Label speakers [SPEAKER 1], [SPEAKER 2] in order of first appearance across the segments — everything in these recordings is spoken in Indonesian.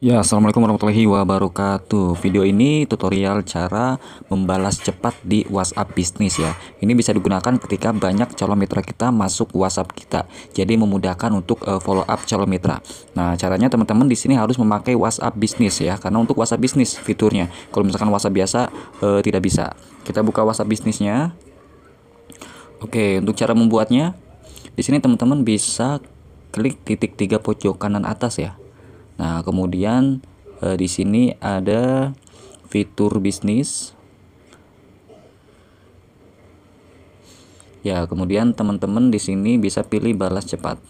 [SPEAKER 1] Ya, Assalamualaikum warahmatullahi wabarakatuh. Video ini tutorial cara membalas cepat di WhatsApp bisnis ya. Ini bisa digunakan ketika banyak calon mitra kita masuk WhatsApp kita. Jadi memudahkan untuk uh, follow up calon mitra. Nah, caranya teman-teman di sini harus memakai WhatsApp bisnis ya, karena untuk WhatsApp bisnis fiturnya. Kalau misalkan WhatsApp biasa uh, tidak bisa. Kita buka WhatsApp bisnisnya. Oke, untuk cara membuatnya di sini teman-teman bisa klik titik tiga pojok kanan atas ya Nah, kemudian e, di sini ada fitur bisnis. Ya, kemudian teman-teman di sini bisa pilih balas cepat.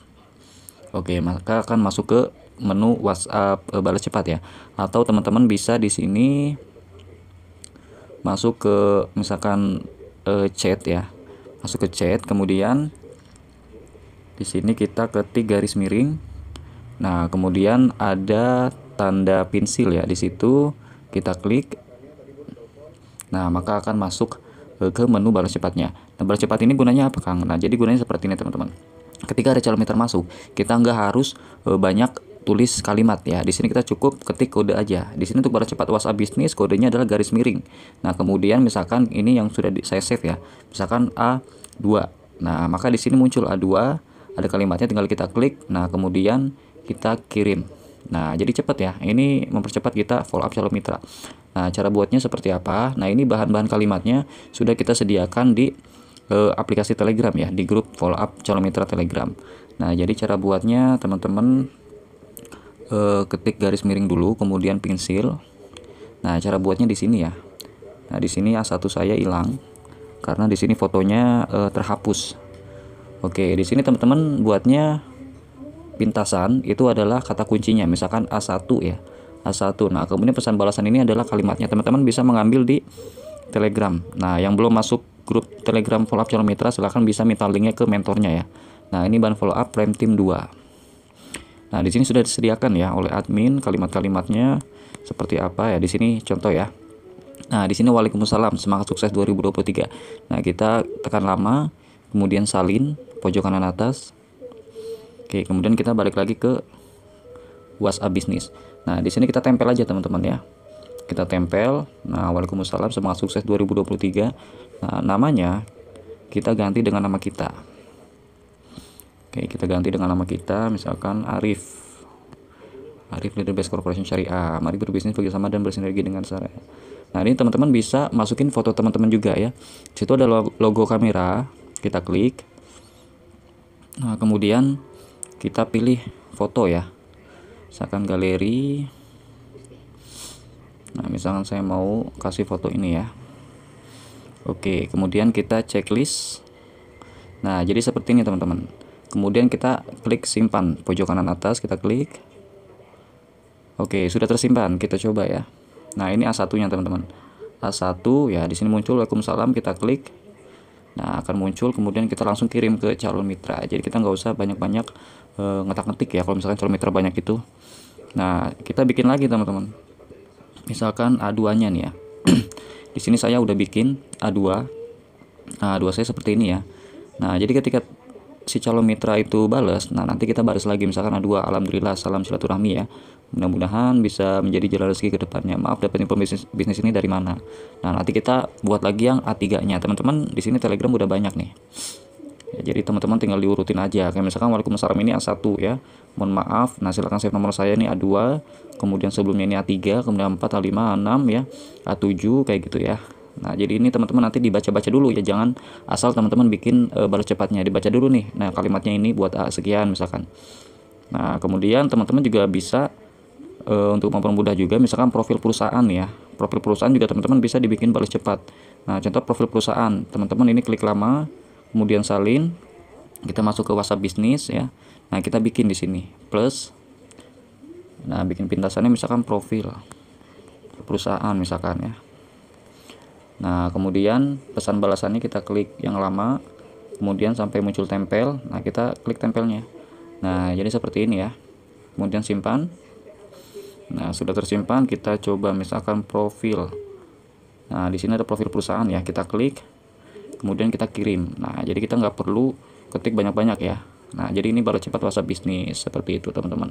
[SPEAKER 1] Oke, maka akan masuk ke menu WhatsApp e, balas cepat ya. Atau teman-teman bisa di sini masuk ke misalkan e, chat ya. Masuk ke chat, kemudian di sini kita ketik garis miring Nah, kemudian ada tanda pensil ya di situ kita klik. Nah, maka akan masuk e, ke menu balas cepatnya. Nah, balas cepat ini gunanya apa, Kang? Nah, jadi gunanya seperti ini, teman-teman. Ketika ada meter masuk, kita nggak harus e, banyak tulis kalimat ya. Di sini kita cukup ketik kode aja. Di sini untuk balas cepat WhatsApp bisnis kodenya adalah garis miring. Nah, kemudian misalkan ini yang sudah saya save ya. Misalkan A2. Nah, maka di sini muncul A2, ada kalimatnya tinggal kita klik. Nah, kemudian kita kirim. Nah, jadi cepat ya. Ini mempercepat kita follow up calon mitra. Nah, cara buatnya seperti apa? Nah, ini bahan-bahan kalimatnya sudah kita sediakan di e, aplikasi Telegram ya, di grup follow up calon mitra Telegram. Nah, jadi cara buatnya teman-teman e, ketik garis miring dulu, kemudian pensil. Nah, cara buatnya di sini ya. Nah, di sini A1 saya hilang karena di sini fotonya e, terhapus. Oke, di sini teman-teman buatnya pintasan itu adalah kata kuncinya misalkan A1 ya A1 nah kemudian pesan balasan ini adalah kalimatnya teman-teman bisa mengambil di telegram nah yang belum masuk grup telegram follow up calon mitra silahkan bisa minta linknya ke mentornya ya nah ini ban follow up prime team 2 nah di sini sudah disediakan ya oleh admin kalimat-kalimatnya seperti apa ya di sini contoh ya nah di sini waalaikumsalam semangat sukses 2023 nah kita tekan lama kemudian salin pojok kanan atas Oke, kemudian kita balik lagi ke WhatsApp bisnis. Nah, di sini kita tempel aja teman-teman ya. Kita tempel. Nah, Waalaikumsalam semangat sukses 2023. Nah, namanya kita ganti dengan nama kita. Oke, kita ganti dengan nama kita misalkan Arif. Arif Leader Base Corporation Syariah. Mari berbisnis bekerjasama dan bersinergi dengan syariah. Nah, ini teman-teman bisa masukin foto teman-teman juga ya. Di situ ada logo kamera, kita klik. Nah, kemudian kita pilih foto ya misalkan galeri nah misalkan saya mau kasih foto ini ya oke kemudian kita checklist nah jadi seperti ini teman-teman kemudian kita klik simpan pojok kanan atas kita klik oke sudah tersimpan kita coba ya nah ini A1 nya teman-teman A1 ya di sini muncul Waalaikumsalam kita klik Nah akan muncul kemudian kita langsung kirim ke calon mitra. Jadi kita nggak usah banyak-banyak e, ngetak-ngetik ya kalau misalkan calon mitra banyak itu. Nah kita bikin lagi teman-teman. Misalkan aduannya nih ya. Di sini saya udah bikin A2. Nah, A2 saya seperti ini ya. Nah jadi ketika si calon mitra itu balas, nah nanti kita balas lagi misalkan A2 alhamdulillah salam silaturahmi ya mudah-mudahan bisa menjadi jalan rezeki ke depannya maaf dapat info bisnis, bisnis ini dari mana nah nanti kita buat lagi yang A3 nya teman-teman di sini telegram udah banyak nih ya, jadi teman-teman tinggal diurutin aja kayak misalkan Waalaikumsalam ini A1 ya mohon maaf nah silakan save nomor saya ini A2 kemudian sebelumnya ini A3 kemudian A4 A5 A6 ya A7 kayak gitu ya Nah, jadi ini teman-teman nanti dibaca-baca dulu ya, jangan asal teman-teman bikin e, balas cepatnya, dibaca dulu nih. Nah, kalimatnya ini buat A sekian misalkan. Nah, kemudian teman-teman juga bisa e, untuk mempermudah juga misalkan profil perusahaan ya profil perusahaan juga teman-teman bisa dibikin balas cepat nah contoh profil perusahaan teman-teman ini klik lama kemudian salin kita masuk ke WhatsApp bisnis ya nah kita bikin di sini plus nah bikin pintasannya misalkan profil perusahaan misalkan ya nah kemudian pesan balasannya kita klik yang lama kemudian sampai muncul tempel nah kita klik tempelnya nah jadi seperti ini ya kemudian simpan Nah, sudah tersimpan, kita coba misalkan profil. Nah, di sini ada profil perusahaan ya, kita klik, kemudian kita kirim. Nah, jadi kita nggak perlu ketik banyak-banyak ya. Nah, jadi ini baru cepat WhatsApp bisnis seperti itu, teman-teman.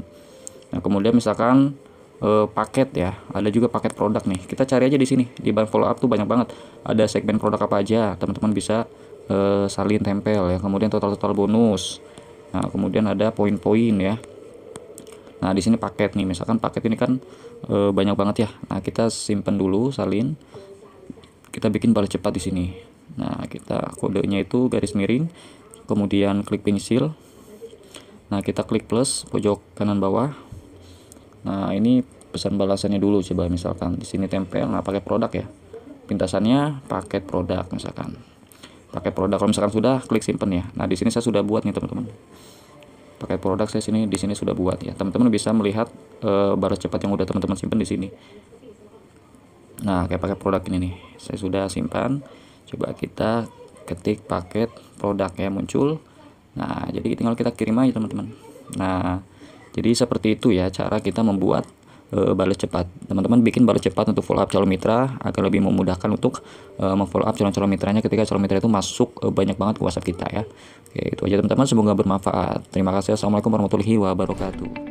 [SPEAKER 1] Nah, kemudian misalkan e, paket ya, ada juga paket produk nih. Kita cari aja di sini, di bahan follow up tuh banyak banget. Ada segmen produk apa aja, teman-teman bisa e, salin tempel ya. Kemudian total-total bonus. Nah, kemudian ada poin-poin ya Nah, di sini paket nih. Misalkan paket ini kan e, banyak banget ya. Nah, kita simpen dulu, salin. Kita bikin balas cepat di sini. Nah, kita kodenya itu garis miring, kemudian klik pensil. Nah, kita klik plus pojok kanan bawah. Nah, ini pesan balasannya dulu coba misalkan di sini tempel. Nah, pakai produk ya. Pintasannya paket produk misalkan. Pakai produk kalau misalkan sudah klik simpen ya. Nah, di sini saya sudah buat nih, teman-teman pakai produk saya sini di sini sudah buat ya teman-teman bisa melihat e, baris cepat yang udah teman-teman simpan di sini nah kayak pakai produk ini nih saya sudah simpan coba kita ketik paket produk ya muncul nah jadi tinggal kita kirim aja teman-teman nah jadi seperti itu ya cara kita membuat e, balas cepat. Teman-teman bikin balas cepat untuk follow up calon mitra agar lebih memudahkan untuk e, eh, memfollow up calon-calon mitranya ketika calon mitra itu masuk e, banyak banget ke WhatsApp kita ya. Oke, itu aja teman-teman, semoga bermanfaat. Terima kasih. Assalamualaikum warahmatullahi wabarakatuh.